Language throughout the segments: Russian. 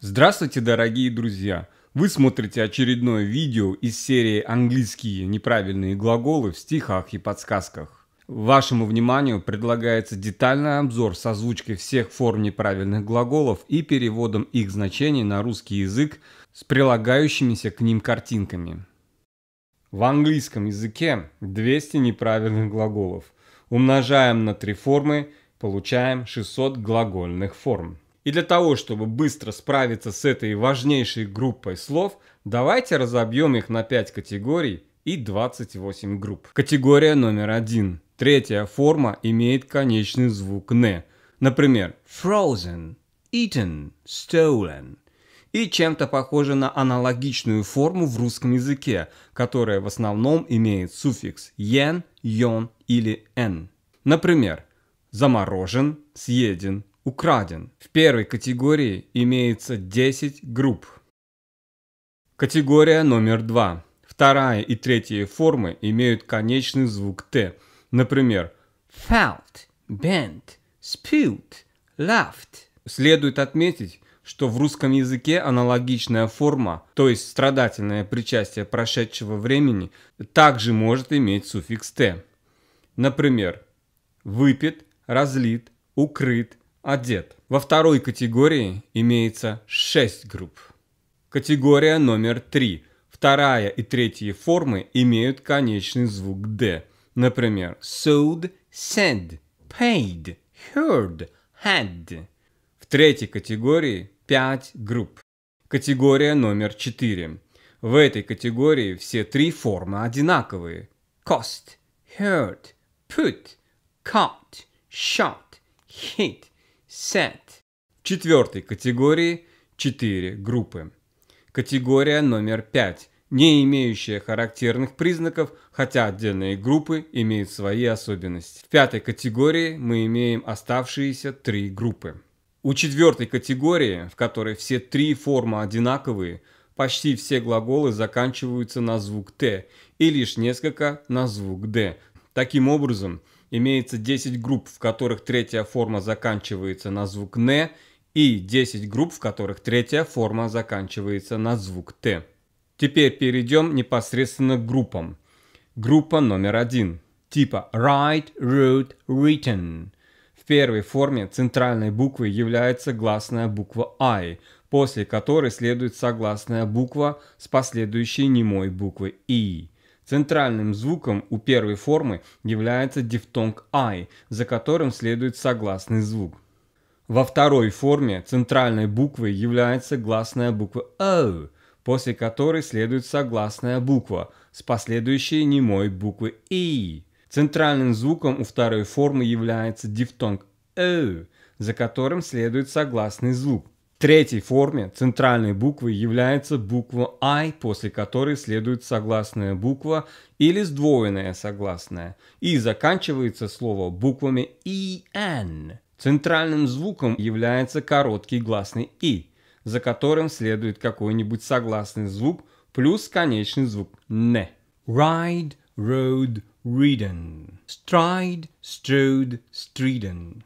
Здравствуйте, дорогие друзья! Вы смотрите очередное видео из серии «Английские неправильные глаголы в стихах и подсказках». Вашему вниманию предлагается детальный обзор с озвучкой всех форм неправильных глаголов и переводом их значений на русский язык с прилагающимися к ним картинками. В английском языке 200 неправильных глаголов. Умножаем на три формы, получаем 600 глагольных форм. И для того, чтобы быстро справиться с этой важнейшей группой слов, давайте разобьем их на 5 категорий и 28 групп. Категория номер один. Третья форма имеет конечный звук «не». Например, frozen, eaten, stolen. И чем-то похоже на аналогичную форму в русском языке, которая в основном имеет суффикс «ен», «ён» или «н». Например, заморожен, съеден, украден. В первой категории имеется 10 групп. Категория номер два. Вторая и третья формы имеют конечный звук «т». Например, felt, bent, spewed, laughed. Следует отметить, что в русском языке аналогичная форма, то есть страдательное причастие прошедшего времени, также может иметь суффикс «т». Например, выпит, разлит, укрыт, Одет. Во второй категории имеется 6 групп. Категория номер 3. Вторая и третья формы имеют конечный звук «д». Например, sold, said, paid, heard, had. В третьей категории 5 групп. Категория номер 4. В этой категории все три формы одинаковые. Cost, heard, put, caught, shot, hit set. Четвертой категории четыре группы. Категория номер пять, не имеющая характерных признаков, хотя отдельные группы имеют свои особенности. В пятой категории мы имеем оставшиеся три группы. У четвертой категории, в которой все три формы одинаковые, почти все глаголы заканчиваются на звук «т» и лишь несколько на звук «д». Таким образом, имеется 10 групп, в которых третья форма заканчивается на звук «н», и 10 групп, в которых третья форма заканчивается на звук «т». Теперь перейдем непосредственно к группам. Группа номер один. Типа write, wrote, written». В первой форме центральной буквы является гласная буква «i», после которой следует согласная буква с последующей немой буквы «и». «E». Центральным звуком у первой формы является дифтонг «ай», за которым следует согласный звук. Во второй форме центральной буквой является гласная буква «о», после которой следует согласная буква с последующей немой буквы «и». Центральным звуком у второй формы является дифтонг «э», за которым следует согласный звук третьей форме центральной буквы является буква «I», после которой следует согласная буква или сдвоенная согласная, и заканчивается слово буквами «en». Центральным звуком является короткий гласный I, за которым следует какой-нибудь согласный звук плюс конечный звук «не». Ride, road, ridden. Stride, strode, stridden.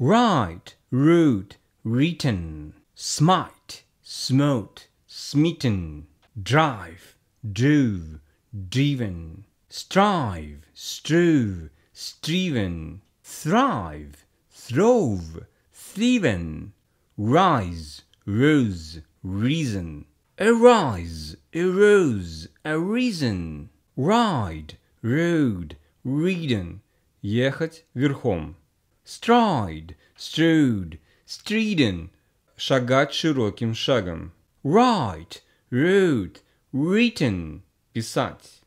Ride, road, written. smite, smote, smitten, drive, drove, driven, strive, strove, striven, thrive, throve, thiven. rise, rose, reason, arise, arose, arisen, ride, rode, ridden. ехать верхом, stride, strode, striden, шагать широким шагом. Write, wrote, written – писать.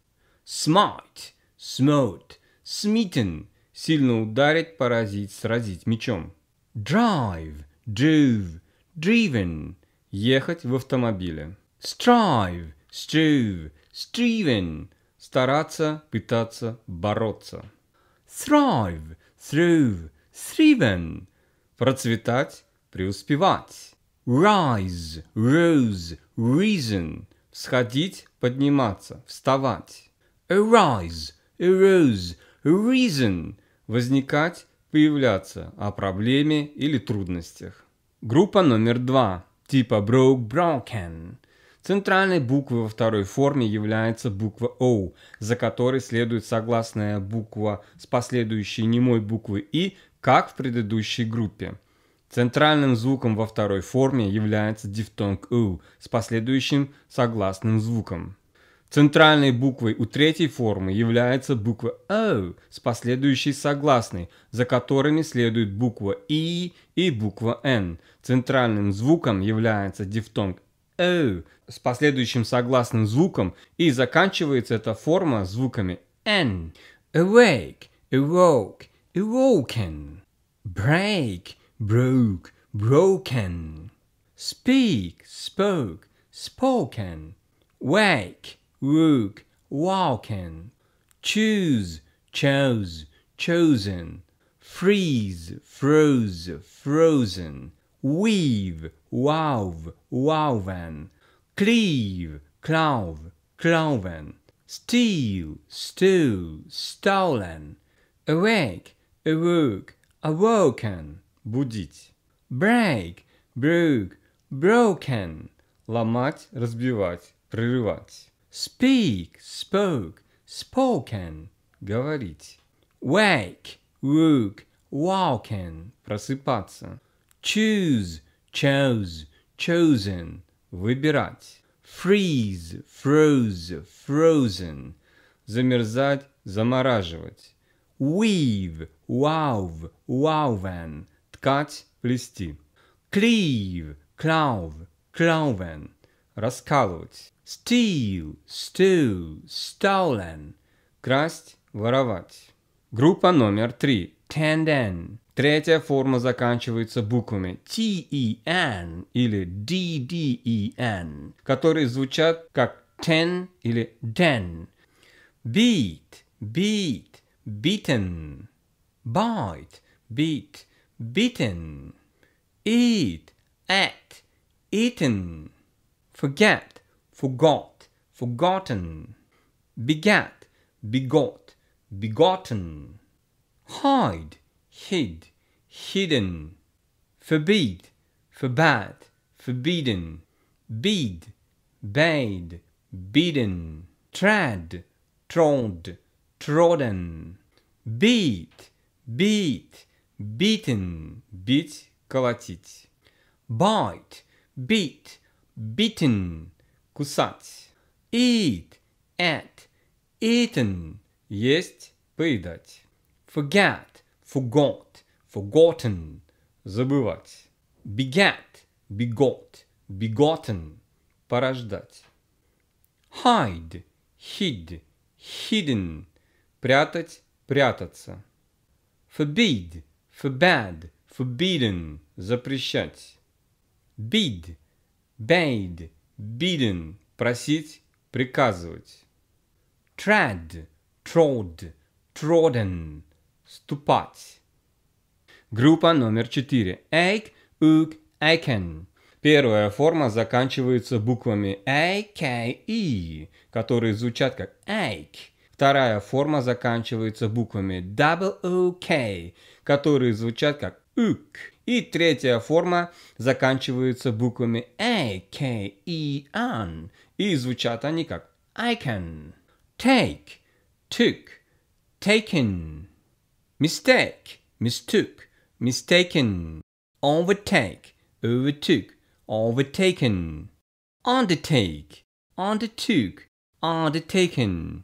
Smite, smote, smitten – сильно ударить, поразить, сразить мечом. Drive, drove, driven – ехать в автомобиле. Strive, strove, striven – стараться, пытаться, бороться. Thrive, through, thriven – процветать, преуспевать. Rise, rose, reason. Сходить, подниматься, вставать. Arise, arose, reason. Возникать, появляться о проблеме или трудностях. Группа номер два, типа broke, broken. Центральной буквой во второй форме является буква O, за которой следует согласная буква с последующей немой буквы И, как в предыдущей группе. Центральным звуком во второй форме является дифтонг «у» с последующим согласным звуком. Центральной буквой у третьей формы является буква «о» с последующей согласной, за которыми следует буква «и» и буква «н». Центральным звуком является дифтонг «о» с последующим согласным звуком и заканчивается эта форма звуками «н», «awake», «awoke», «awoken», «break», broke, broken. Speak, spoke, spoken. Wake, woke, woken. Choose, chose, chosen. Freeze, froze, frozen. Weave, wove, woven. Cleave, clove, cloven. Steal, stew, stolen. Awake, awoke, awoken. будить. Break, broke, broken. Ломать, разбивать, прерывать. Speak, spoke, spoken. Говорить. Wake, woke, woken, Просыпаться. Choose, chose, chosen. Выбирать. Freeze, froze, frozen. Замерзать, замораживать. Weave, wove, woven ткать, плести. Cleave, clove, cloven, раскалывать. Steal, stew, stolen, красть, воровать. Группа номер три. Tenden. Третья форма заканчивается буквами T-E-N или D-D-E-N, которые звучат как ten или den. Beat, beat, beaten. Bite, beat, beaten, eat, at, eaten, forget, forgot, forgotten, begat, begot, begotten, hide, hid, hidden, forbid, forbade, forbidden, bead, bade, bidden, tread, trod, trodden, beat, beat, Beaten – бить, колотить. Bite – beat, beaten – кусать. Eat – at, eaten – есть, поедать. Forget – forgot, forgotten – забывать. Begat – begot, begotten – порождать. Hide – hid, hidden – прятать, прятаться. Forbid – forbade, forbidden – запрещать. Bid – bade, bidden – просить, приказывать. Trad – trod, trodden – ступать. Группа номер четыре. Эйк, ук, эйкен. Первая форма заканчивается буквами A, K, E, которые звучат как «эйк». Вторая форма заканчивается буквами W, K, которые звучат как «ук». И третья форма заканчивается буквами «a», «k», «e», «an». И звучат они как «I can», «take», «took», «taken», «mistake», «mistook», «mistaken», «overtake», «overtook», «overtaken», «undertake», «undertook», «undertaken»,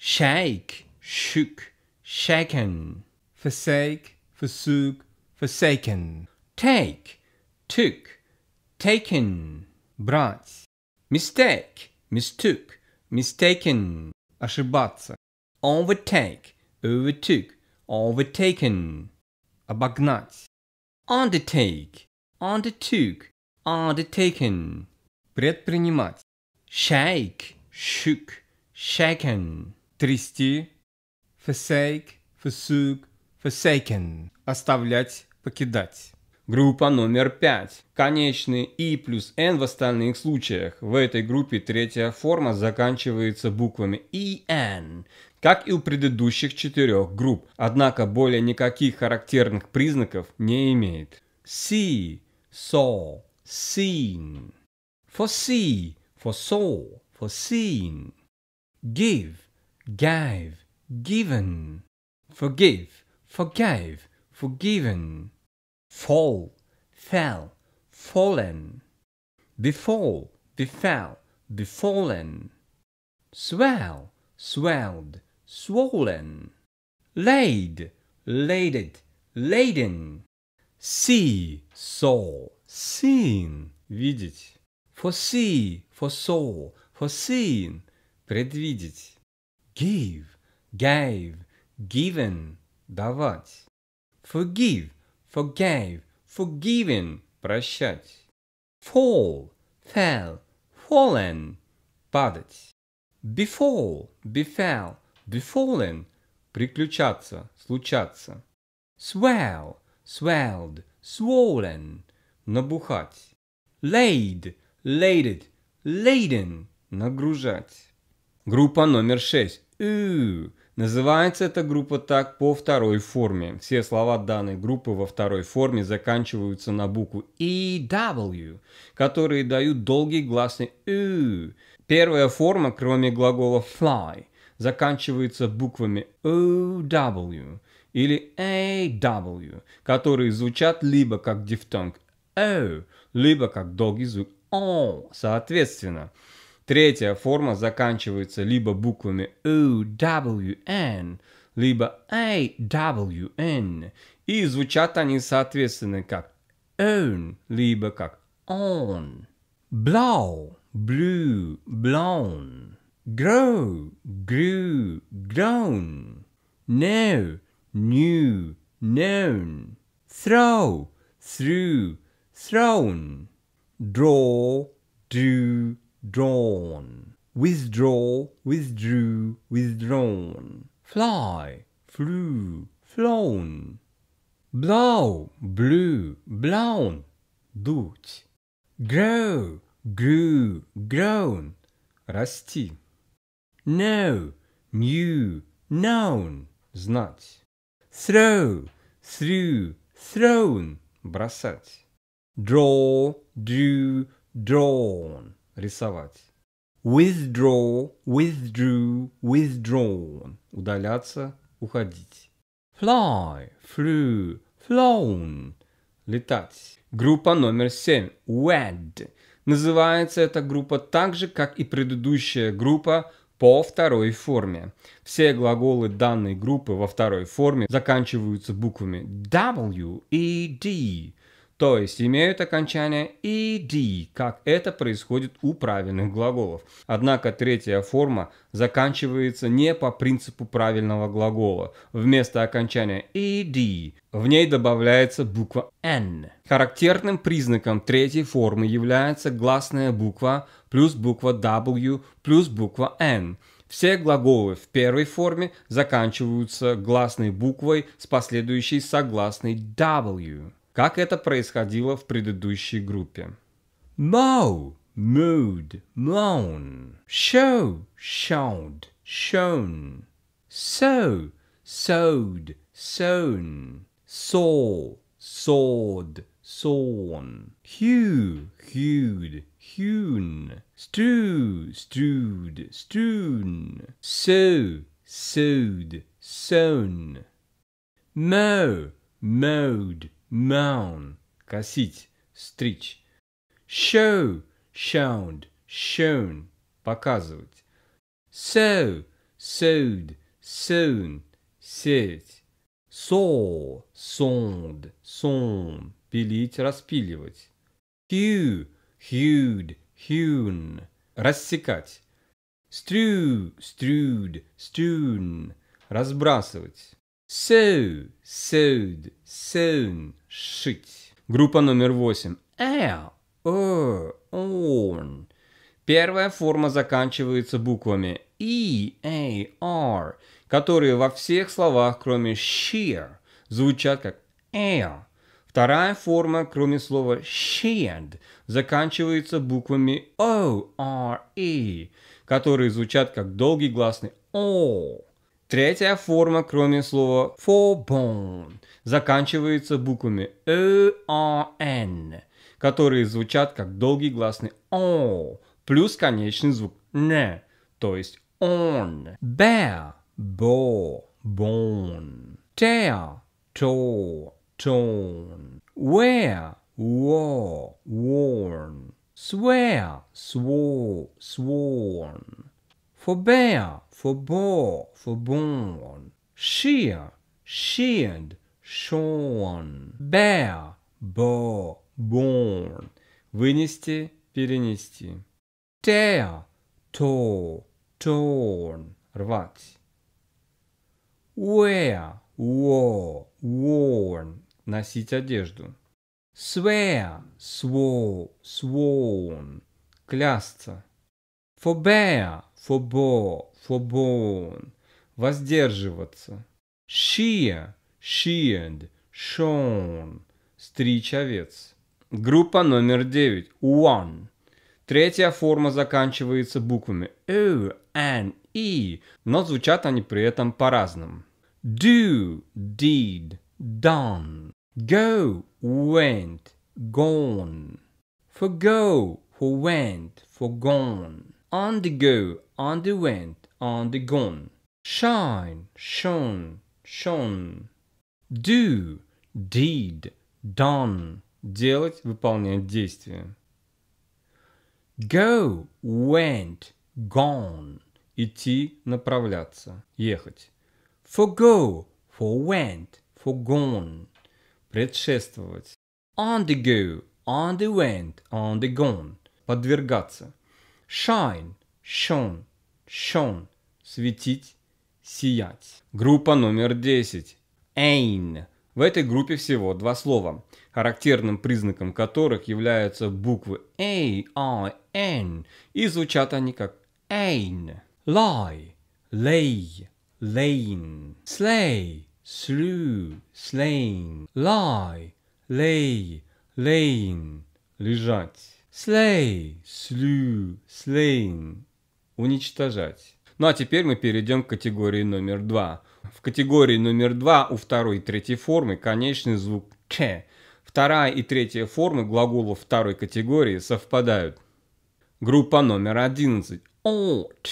«shake», «shook», «shaken». forsake, forsook, forsaken. Take, took, taken. Брать. Mistake, mistook, mistaken. Ошибаться. Overtake, overtook, overtaken. Обогнать. Undertake, undertook, undertaken. Предпринимать. Shake, shook, shaken. Трясти. Forsake, forsook, forsaken – оставлять, покидать. Группа номер пять. Конечные и плюс n в остальных случаях. В этой группе третья форма заканчивается буквами и en, как и у предыдущих четырех групп, однако более никаких характерных признаков не имеет. See, saw, seen. For for see, saw, for seen. Give, gave, given. Forgive, forgave, forgiven, fall, fell, fallen, befall, befell, befallen, swell, swelled, swollen, laid, laded, laden, see, saw, seen, видеть, foresee, foresaw, foreseen, предвидеть, give, gave, given, давать. Forgive, forgave, forgiven, прощать. Fall, fell, fallen, падать. Befall, befell, befallen, приключаться, случаться. Swell, swelled, swollen, набухать. Laid, laden, laden, нагружать. Группа номер шесть. Ooh, Называется эта группа так по второй форме. Все слова данной группы во второй форме заканчиваются на букву EW, которые дают долгий гласный U. Первая форма, кроме глагола fly, заканчивается буквами OW или AW, которые звучат либо как дифтонг O, либо как долгий звук О, соответственно. Третья форма заканчивается либо буквами OWN, либо AWN, и звучат они соответственно как own, либо как on. Blow, blue, blown. Grow, grew, grown. Know, new, known. Throw, through, thrown. Draw, drew, drawn. Withdraw, withdrew, withdrawn. Fly, flew, flown. Blow, blew, blown. Дуть. Grow, grew, grown. Расти. Know, knew, known. Знать. Throw, through, thrown. Бросать. Draw, drew, drawn. рисовать. Withdraw, withdrew, withdrawn. Удаляться, уходить. Fly, flew, flown. Летать. Группа номер семь. Wed. Называется эта группа так же, как и предыдущая группа по второй форме. Все глаголы данной группы во второй форме заканчиваются буквами W и D то есть имеют окончание «ed», как это происходит у правильных глаголов. Однако третья форма заканчивается не по принципу правильного глагола. Вместо окончания «ed» в ней добавляется буква «n». Характерным признаком третьей формы является гласная буква плюс буква «w» плюс буква «n». Все глаголы в первой форме заканчиваются гласной буквой с последующей согласной W как это происходило в предыдущей группе. Mow, mood, mown. Show, showed, shown. Sow, sowed, sown. Saw, sawed, sawn. Hew, hewed, hewn. Stew, stewed, strewn. Sow, sewed, sewn. Mow, mowed, mound – косить, стричь. Show – shound, shown – показывать. Sow – sowed, sown – сеять. Saw – sound, sawn – пилить, распиливать. Hew – hewed, hewn – рассекать. Strew – strewed, strewn – разбрасывать. Sew, sewed, sewn, шить. Группа номер восемь. L, er, orn. Первая форма заканчивается буквами E, A, R, которые во всех словах, кроме shear, звучат как air. Вторая форма, кроме слова shared, заканчивается буквами O, R, E, которые звучат как долгий гласный O. Третья форма, кроме слова forbone, заканчивается буквами ERN, которые звучат как долгий гласный O, плюс конечный звук N, то есть on. Bear, bo, bone. Tear, to, tone. Wear, wore, worn. Swear, swore, sworn. forbear, forbore, forborne, shear, sheared, shorn, bear, bore, born, вынести, перенести, tear, tore, torn, рвать, wear, wore, worn, носить одежду, swear, swore, sworn, клясться, forbear, фобо, фобон, воздерживаться. Шия, шиенд, шон, стричь овец. Группа номер девять. Уан. Третья форма заканчивается буквами O, N, E, но звучат они при этом по-разному. Do, did, done. Go, went, gone. Forgo, who went, forgone. On on the went, on the gone. Shine, shone, shone. Do, did, done. Делать, выполнять действие. Go, went, gone. Идти, направляться, ехать. For go, for went, for gone. Предшествовать. On the go, on the went, on the gone. Подвергаться. Shine, шон, шон, светить, сиять. Группа номер 10. Эйн. В этой группе всего два слова, характерным признаком которых являются буквы «эй», «ай», «эн», и звучат они как «эйн», «лай», «лей», «лейн», «слей», «слю», «слейн», «лай», «лей», «лейн», «лежать», «слей», «слю», «слейн», уничтожать. Ну а теперь мы перейдем к категории номер два. В категории номер два у второй и третьей формы конечный звук «ч». Вторая и третья формы глаголов второй категории совпадают. Группа номер одиннадцать «От».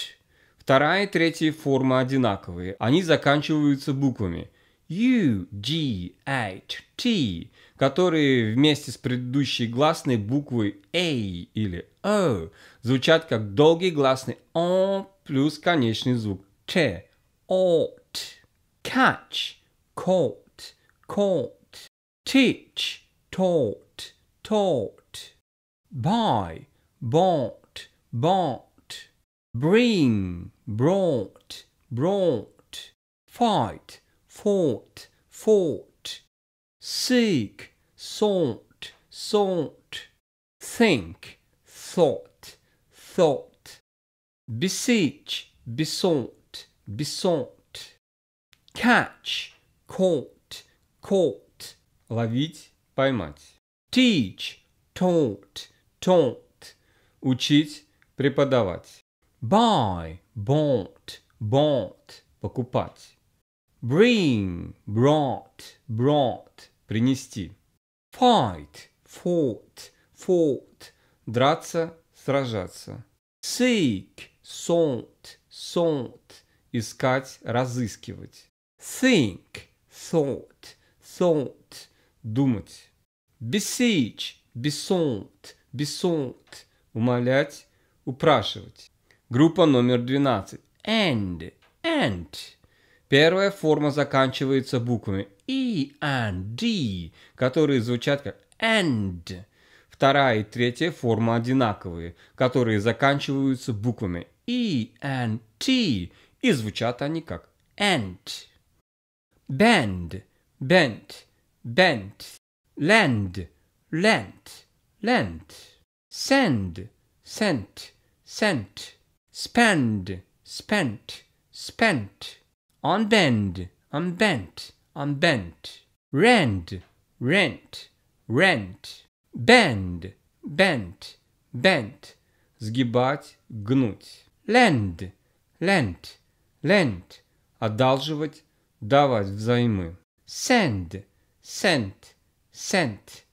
Вторая и третья формы одинаковые. Они заканчиваются буквами – U, G, H, T, которые вместе с предыдущей гласной буквы A или O звучат как долгий гласный O плюс конечный звук T. Ought, catch, caught, caught, teach, taught, taught, buy, bought, bought, bring, brought, brought, fight, fought, fought. Seek, sought, sought. Think, thought, thought. Beseech, besought, besought. Catch, caught, caught. Ловить, поймать. Teach, taught, taught. Учить, преподавать. Buy, bought, bought. Покупать. Bring, brought, brought, принести. Fight, fought, fought, драться, сражаться. Seek, sought, sought, искать, разыскивать. Think, thought, thought, думать. Beseech, besought, besought, умолять, упрашивать. Группа номер 12. And, and, Первая форма заканчивается буквами E and D, которые звучат как AND. Вторая и третья форма одинаковые, которые заканчиваются буквами E and T, и звучат они как AND. bend, bent, bent. Land, lent, lent. Send, sent, sent. Spend, spent, spent unbend, unbent, unbent, rend, rent, rent, bend, bent, bent, сгибать, гнуть, lend, lent, lent, одалживать, давать взаймы, send, sent, sent,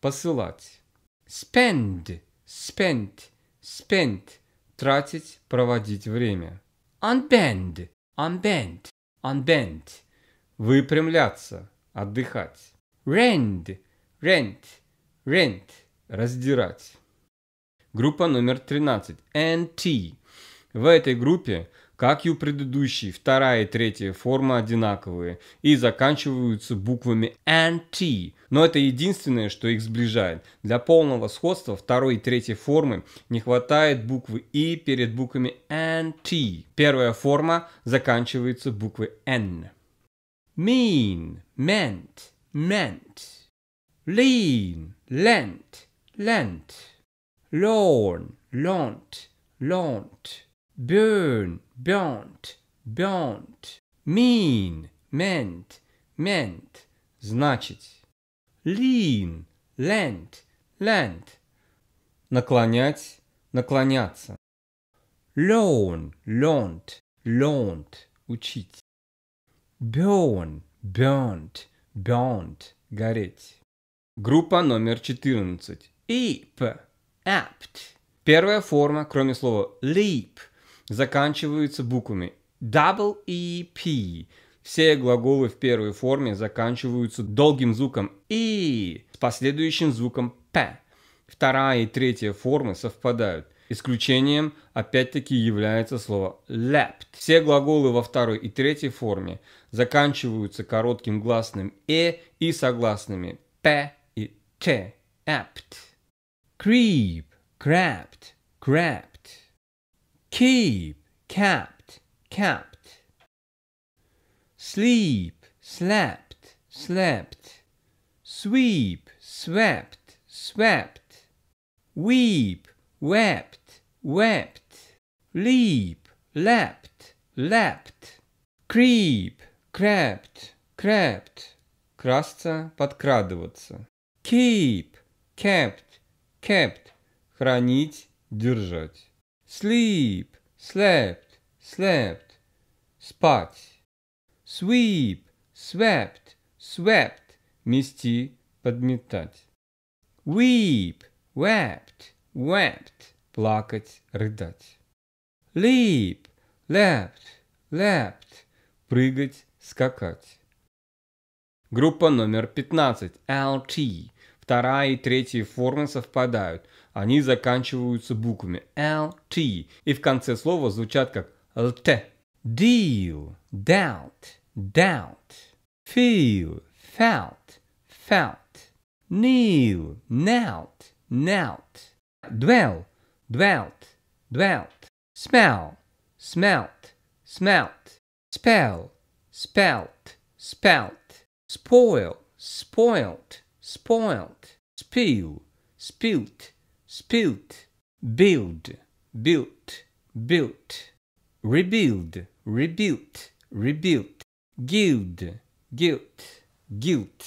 посылать, spend, spent, spent, тратить, проводить время, unbend, Unbend – unbend. Выпрямляться, отдыхать. Rend – rent, rent. Раздирать. Группа номер 13. NT. В этой группе как и у предыдущей, вторая и третья форма одинаковые и заканчиваются буквами NT, но это единственное, что их сближает. Для полного сходства второй и третьей формы не хватает буквы И перед буквами NT. Первая форма заканчивается буквой N. Mean, meant, meant. Lean, lent, lent. Lorn, lont, lont burn, burnt, burnt, mean, meant, meant, значить. Lean, lent, lent, наклонять, наклоняться. Learn, learnt, learnt, учить. Burn, burnt, burnt, гореть. Группа номер 14. Ip, apt. Первая форма, кроме слова leap – заканчиваются буквами double e p. Все глаголы в первой форме заканчиваются долгим звуком и с последующим звуком п. Вторая и третья формы совпадают. Исключением опять-таки является слово leapt. Все глаголы во второй и третьей форме заканчиваются коротким гласным «э» и согласными «п» и «т». Apt. Creep, crapped, crap. keep, capped, capped. Sleep, slept, slept. Sweep, swept, swept. Weep, wept, wept. Leap, leapt, leapt. Creep, crept, crept. Красться, подкрадываться. Keep, kept, kept. Хранить, держать. sleep, slept, slept, спать. sweep, swept, swept, мести, подметать. weep, wept, wept, плакать, рыдать. leap, leapt, leapt, прыгать, скакать. Группа номер 15. LT вторая и третья формы совпадают. Они заканчиваются буквами LT и в конце слова звучат как LT. Deal, dealt, dealt. Feel, felt, felt. Kneel, knelt, knelt. Dwell, dwelt, dwelt. Smell, smelt, smelt. Spell, spelt, spelt. Spoil, spoilt, spoiled, spill, spilt, spilt, build, built, built, rebuild, rebuilt, rebuilt, guild, guilt, guilt,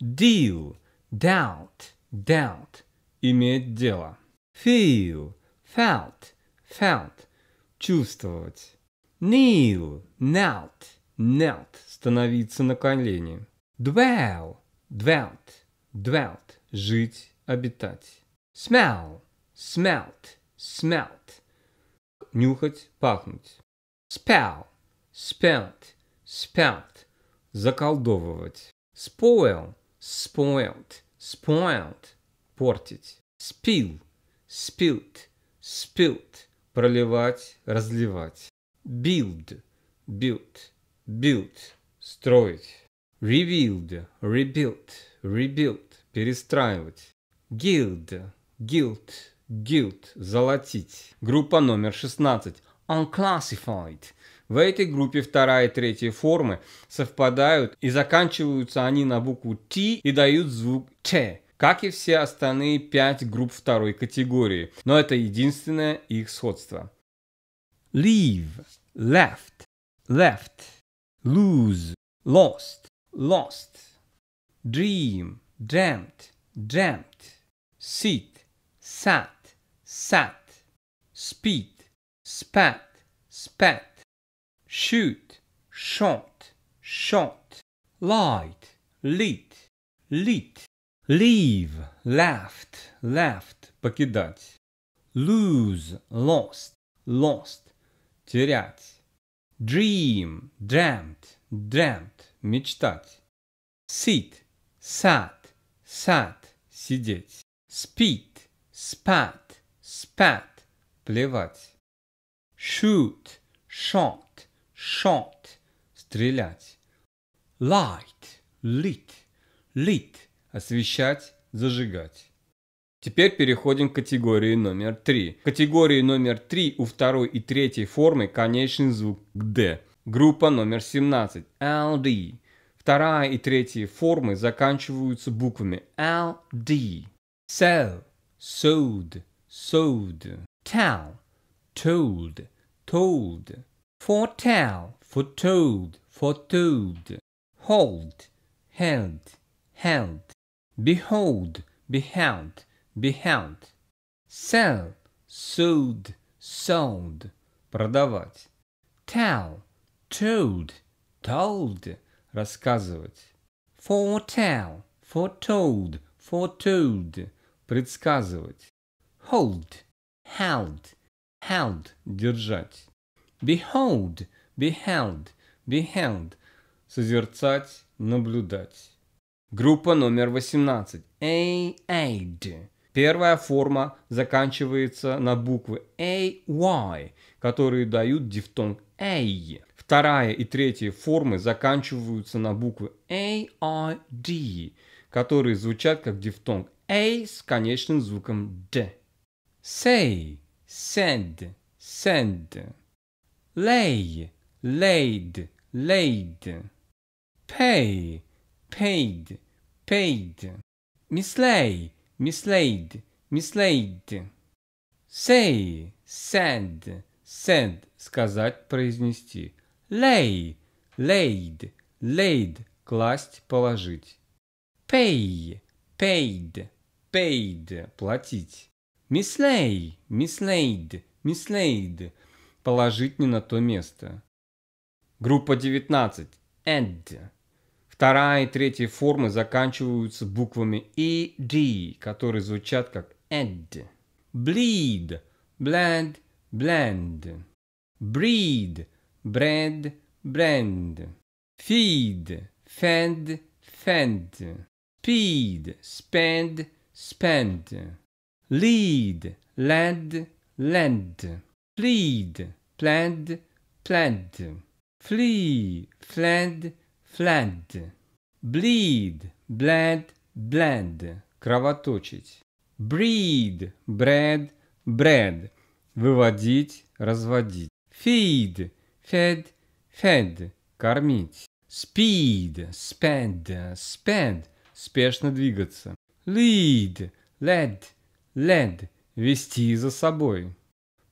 deal, doubt, doubt, иметь дело, feel, felt, felt, чувствовать, kneel, knelt, knelt, становиться на колени, dwell, dwelt, dwelt – жить, обитать. Smell – smelt, smelt – нюхать, пахнуть. Spell – spelt, spelt – заколдовывать. Spoil – spoiled, spoiled – портить. Spill – spilt, spilt – проливать, разливать. Build – built, built – строить. Revealed – rebuilt, rebuilt перестраивать. Guild, guild, guild, золотить. Группа номер 16, unclassified. В этой группе вторая и третья формы совпадают и заканчиваются они на букву t и дают звук Т, как и все остальные пять групп второй категории, но это единственное их сходство. Leave, left, left, lose, lost, lost, dream, dreamt, dreamt, sit, sat, sat, spit, spat, spat, shoot, shot, shot, light, lit, lit, leave, left, left, покидать, lose, lost, lost, терять, dream, dreamt, dreamt, мечтать, sit, sat, sat сидеть, спит, спать, спят – плевать, shoot – shot shot стрелять, light – lit, lit – освещать, зажигать. Теперь переходим к категории номер три В категории номер три у второй и третьей формы конечный звук «д». Группа номер 17 – LD вторая и третья формы заканчиваются буквами LD. Sell, sold, sold. Tell, told, told. Foretell, foretold, foretold. Hold, held, held. Behold, beheld, beheld. Sell, sold, sold. Продавать. Tell, told, told рассказывать. Foretell, foretold, foretold, предсказывать. Hold, held, held, держать. Behold, beheld, beheld, созерцать, наблюдать. Группа номер 18. A-aid. Первая форма заканчивается на буквы AY, которые дают дифтонг A вторая и третья формы заканчиваются на буквы ARD, которые звучат как дифтонг A с конечным звуком D. Say, said, said. Lay, laid, laid. Pay, paid, paid. Mislay, mislaid, mislaid. Say, said, said, сказать, произнести. Lay – laid, laid – класть, положить. Pay – paid, paid – платить. Mislay – mislaid, mislaid – положить не на то место. Группа 19. Add. Вторая и третья формы заканчиваются буквами E, D, которые звучат как add. Bleed, blend, blend. Breed, bread, brand, feed, fend, fend, speed, spend, spend, lead, led, lend, plead, pled, pled, flee, fled, fled, bleed, bled, bled, кровоточить, breed, bread, bread, выводить, разводить, feed, fed, fed – кормить. Speed, spend, spend, спешно двигаться. Lead, led, led – вести за собой.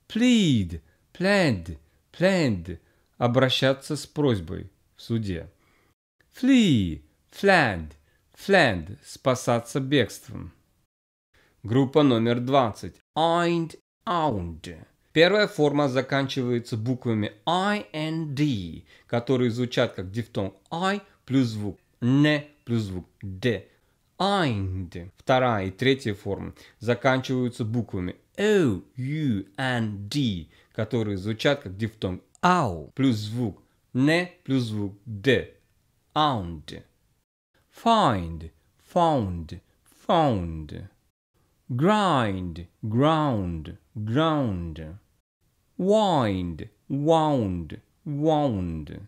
Plead, plead, plead, обращаться с просьбой в суде. Flee, fled, fled – спасаться бегством. Группа номер двадцать. Eind, aunt Первая форма заканчивается буквами I and D, которые звучат как дифтонг I плюс звук N плюс звук D. Eind. Вторая и третья формы заканчиваются буквами O, U and D, которые звучат как дифтонг ау плюс звук N плюс звук D. Auнд. Find, found, found. Grind, ground, ground. wind, wound, wound,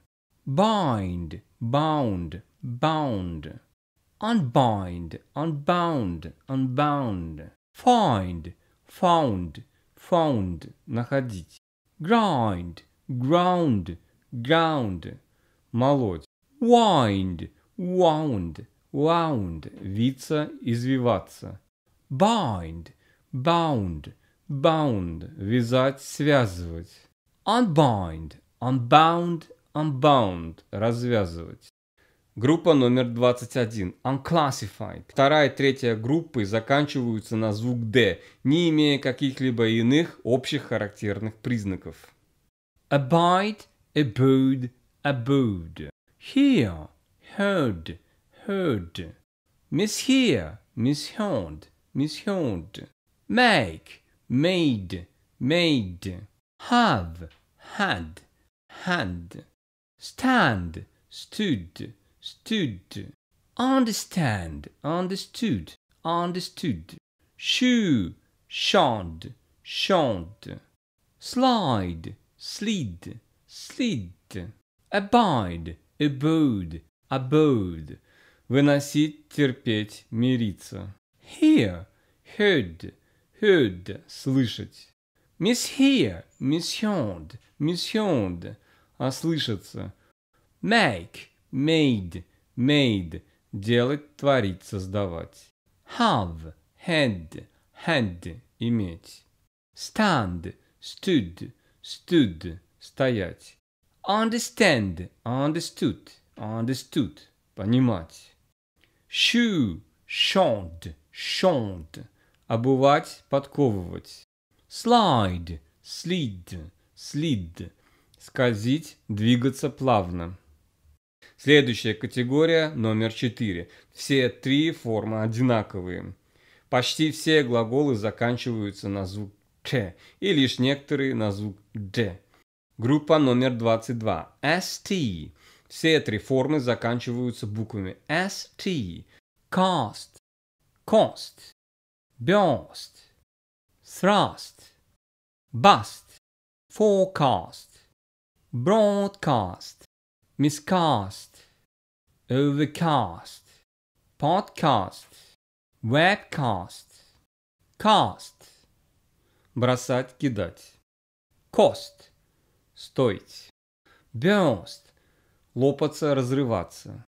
bind, bound, bound, unbind, unbound, unbound, find, found, found, находить, grind, ground, ground, молоть, wind, wound, wound, виться, извиваться, bind, bound, bound – вязать, связывать. Unbind – unbound, unbound – развязывать. Группа номер 21 – unclassified. Вторая и третья группы заканчиваются на звук D, не имея каких-либо иных общих характерных признаков. Abide, abode, abode. Hear, heard, heard. Mishear, misheard, misheard. Make, made, made, have, had, had, stand, stood, stood, understand, understood, understood, shoe, shod, shod, slide, slid, slid, abide, abode, abode, выносить, терпеть, мириться. Hear, heard, heard – слышать. miss Mishear – misheard, misheard – ослышаться. Make – made, made – делать, творить, создавать. Have – had, had – иметь. Stand – stood, stood – стоять. Understand – understood, understood – понимать. Shoe – shod, shod – обувать, подковывать. Slide, slid, slid, скользить, двигаться плавно. Следующая категория номер четыре Все три формы одинаковые. Почти все глаголы заканчиваются на звук «т» и лишь некоторые на звук «д». Группа номер 22. ST. Все три формы заканчиваются буквами ST. Cost. Cost blåst, thrast, bust, forecast, broadcast, miscast, overcast, podcast, webcast, cast, бросать, кидать, cost, стоить, burst, лопаться, разрываться,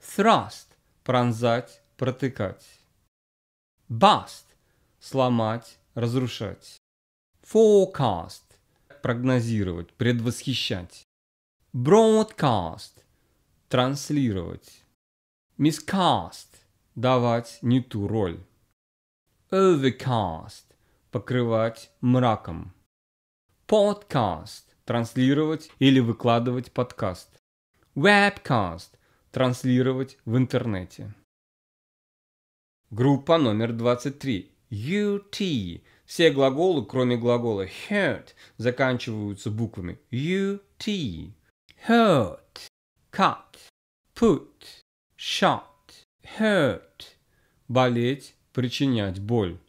thrust, пронзать, протыкать. Bust – сломать, разрушать. Forecast – прогнозировать, предвосхищать. Broadcast – транслировать. Miscast – давать не ту роль. Overcast – покрывать мраком. Podcast – транслировать или выкладывать подкаст. Webcast – транслировать в интернете. Группа номер 23. UT. Все глаголы, кроме глагола hurt, заканчиваются буквами UT. Hurt. Cut. Put. Shot. Hurt. Болеть, причинять боль.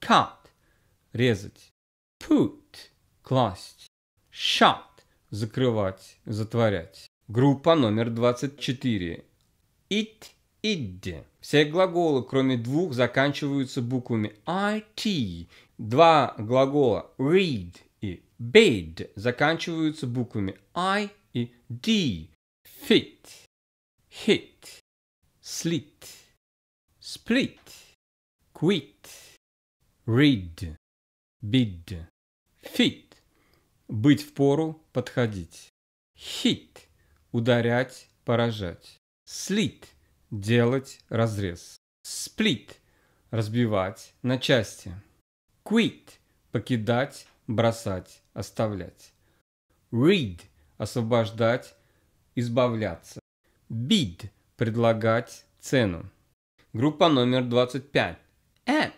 Cut. Резать. Put. Класть. Shut. Закрывать, затворять. Группа номер 24. It. Id. Все глаголы, кроме двух, заканчиваются буквами IT. Два глагола read и bed заканчиваются буквами I и D. Fit, hit, slit, split, quit, read, bid, fit. Быть в пору, подходить. Hit – ударять, поражать. Slit – делать разрез. Split – разбивать на части. Quit – покидать, бросать, оставлять. Read – освобождать, избавляться. Bid – предлагать цену. Группа номер 25. At.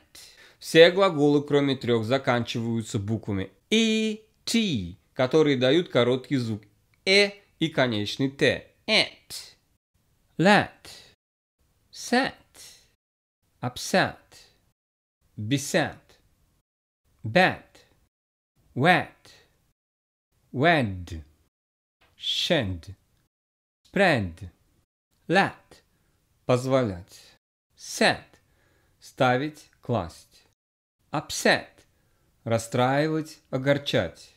Все глаголы, кроме трех, заканчиваются буквами и, t, которые дают короткий звук э и конечный т. At. Let. Set, upset, beset, bet, wet, wed, shed, spread, let, позволять, set, ставить, класть, upset, расстраивать, огорчать,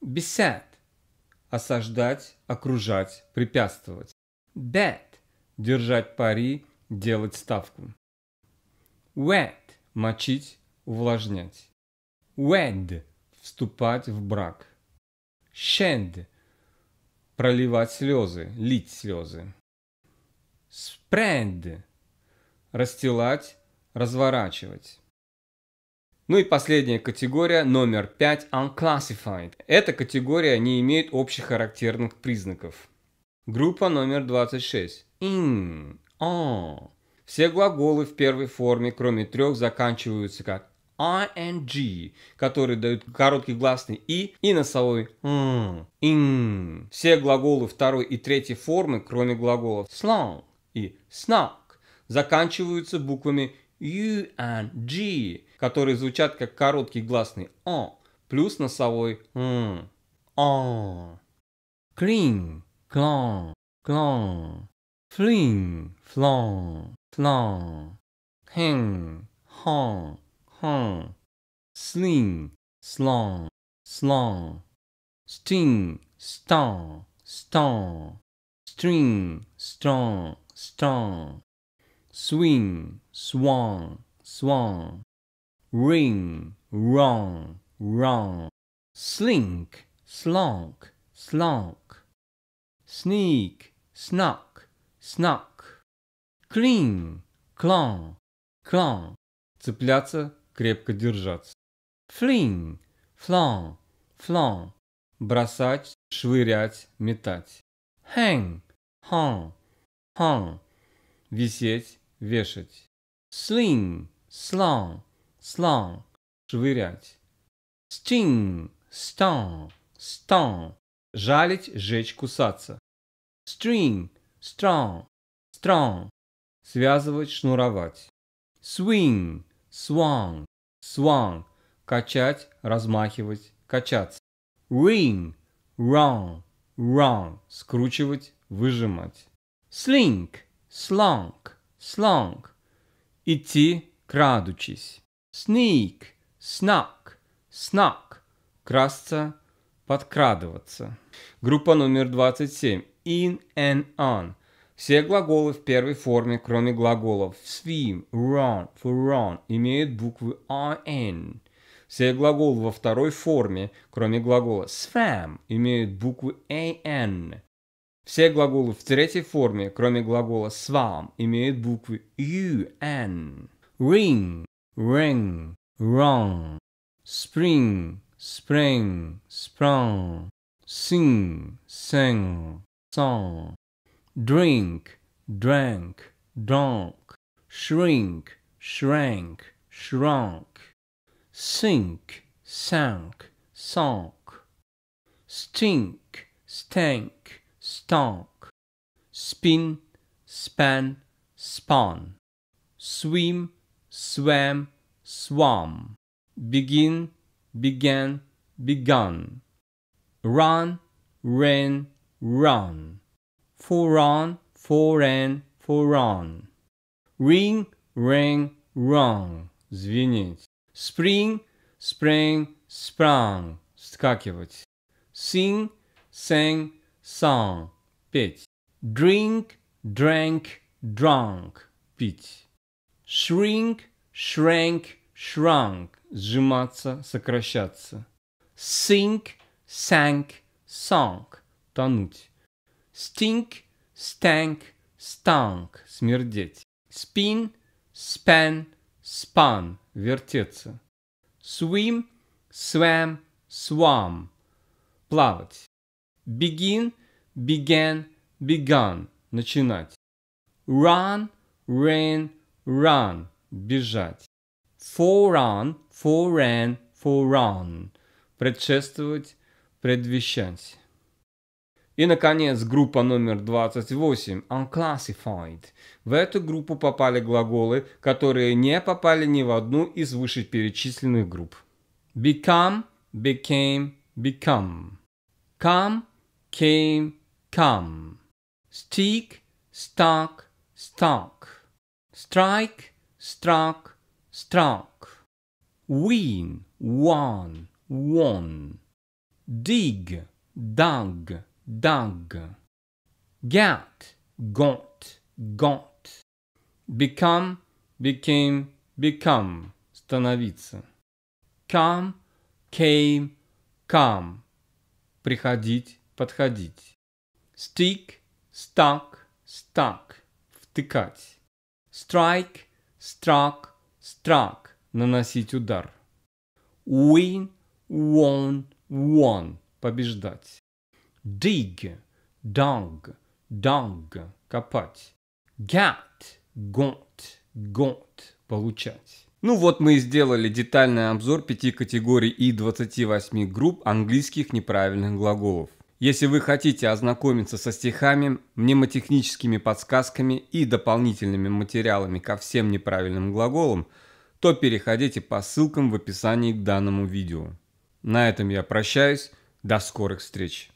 beset, осаждать, окружать, препятствовать, bet, держать пари, делать ставку. wet, мочить, увлажнять. Wed – вступать в брак. Shed – проливать слезы, лить слезы. Spread – расстилать, разворачивать. Ну и последняя категория, номер 5, unclassified. Эта категория не имеет общих характерных признаков. Группа номер 26. In. О, а. Все глаголы в первой форме, кроме трех, заканчиваются как ing, которые дают короткий гласный и и носовой м, Все глаголы второй и третьей формы, кроме глаголов slang и snack, заканчиваются буквами u которые звучат как короткий гласный о «а», плюс носовой м. О. А. Clean, clon, clon. fling, flong, flong, hang, hong, hong, sling, slong, slong, sting, stong, stong, string, strong, strong, swing, swung, swung, ring, wrong, wrong, slink, slunk, slunk, sneak, snuck, snuck, clean, clown, clown, цепляться, крепко держаться. fling, flung, flung, бросать, швырять, метать. hang, hung, hung, висеть, вешать. sling, slung, slung, швырять. sting, stung, stung, жалить, жечь, кусаться. string, strong, strong, связывать, шнуровать. Swing, swung, swung, качать, размахивать, качаться. Ring, wrong, wrong, скручивать, выжимать. Slink, slunk, slunk, идти, крадучись. Sneak, snuck, snuck, красться, подкрадываться. Группа номер 27 in and on. Все глаголы в первой форме, кроме глаголов swim, run, for run, имеют буквы IN. Все глаголы во второй форме, кроме глагола swam, имеют буквы AN. Все глаголы в третьей форме, кроме глагола swam, имеют буквы UN. Ring, ring, run. Spring, spring, sprung. Sing, sang. song. Drink, drank, drunk. Shrink, shrank, shrunk. Sink, sank, sunk. Stink, stank, stunk. Spin, span, spun. Swim, swam, swam. Begin, began, begun. Run, ran, run, for run, for ran, for run. Ring, rang, rung, звенеть. Spring, sprang, sprung, скакивать. Sing, sang, song. петь. Drink, drank, drunk, пить. Shrink, shrank, shrunk, сжиматься, сокращаться. Sink, sank, sunk. тонуть. Stink, stank, stunk – смердеть. Spin, span, spun – вертеться. Swim, swam, swam – плавать. Begin, began, begun – начинать. Run, ran, run – бежать. Forerun, foran, foran – предшествовать, предвещать. И, наконец, группа номер 28 – unclassified. В эту группу попали глаголы, которые не попали ни в одну из вышеперечисленных групп. Become, became, become. Come, came, come. Stick, stuck, stuck. Strike, struck, struck. Win, won, won. Dig, dug, Dag. Gant. Gont. Gont. Become. Became. Become. Становиться. Come. Came. Come. Приходить. Подходить. Stick. Stuck. Stuck. Втыкать. Strike. Struck. Struck. Наносить удар. Win. Won. Won. Побеждать dig, dang, danг, копать. Гят, гонт, гонт, получать. Ну вот мы и сделали детальный обзор пяти категорий и 28 групп английских неправильных глаголов. Если вы хотите ознакомиться со стихами, мнемотехническими подсказками и дополнительными материалами ко всем неправильным глаголам, то переходите по ссылкам в описании к данному видео. На этом я прощаюсь. До скорых встреч!